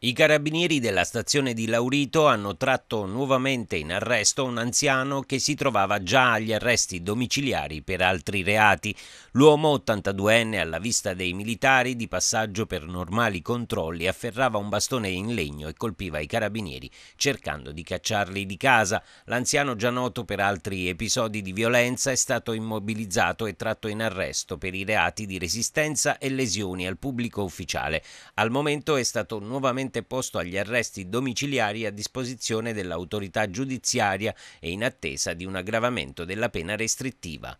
I carabinieri della stazione di Laurito hanno tratto nuovamente in arresto un anziano che si trovava già agli arresti domiciliari per altri reati. L'uomo 82enne alla vista dei militari di passaggio per normali controlli afferrava un bastone in legno e colpiva i carabinieri cercando di cacciarli di casa. L'anziano già noto per altri episodi di violenza è stato immobilizzato e tratto in arresto per i reati di resistenza e lesioni al pubblico ufficiale. Al momento è stato nuovamente attualmente posto agli arresti domiciliari a disposizione dell'autorità giudiziaria e in attesa di un aggravamento della pena restrittiva.